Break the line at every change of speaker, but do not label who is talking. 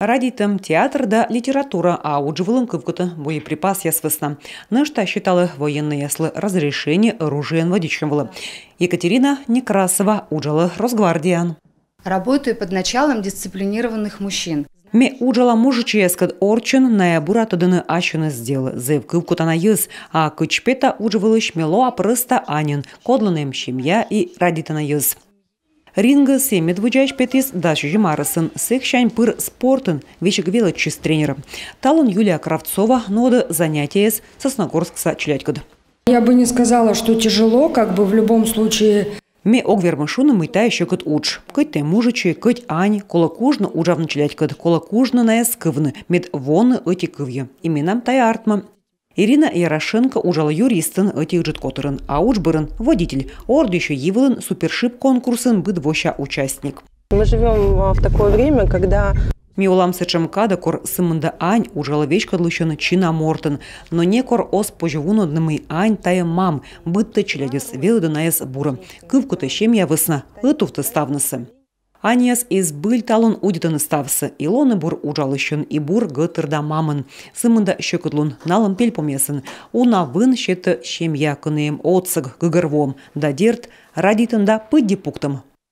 Ради там театр да литература, а уджвылым кывкута боеприпас ясвысна. Нышта считала военные яслы разрешение оружием водичевала. Екатерина Некрасова уджала Росгвардиан.
Работаю под началом дисциплинированных мужчин.
Ме уджала мужическат орчен на буратодыны ащены сделы. Зев кывкута наез, а кычпета уджвылыш мело апрыста анин, кодланым семья и ради радитана ез. Ринга семи двуджайш петис даш жимарысын, сехшань пыр спортын, вечек велочис тренером. Талон Юлия Кравцова, нода занятия с Сосногорскса члятькод. Я бы не сказала, что тяжело, как бы в любом случае Ме огвермашуна мы та еще кот уч. Кот те мужичи, кот ань, колокужно ужавно челять кот, колокужно наэскывны, мед воны эти кывья. Именам тай артма, Ирина Ярошенко ужала юристын өте үжіт которын, ауч бырын водитель, Орд, еще евылын супершип конкурсын быт воща участник. Мы живем а, в такое время, когда Миулам Сечемка декор кор сымында ань ужала вечка длыщена чина мортын, но некор ос поживуну днымый ань тая мам, бытта челядис велы дынаес буры. Кывку-то щемья высна, ытув-то ставнысы. Анияс из талон талын ставса, ставсы. Илоны бур ұжалышын и бур гытырда мамын. Сымында щекотлун налым пелпомесын. Уна вын шеті шемья кынеем отсыг гыгырвом. Да дерт радитында пуктым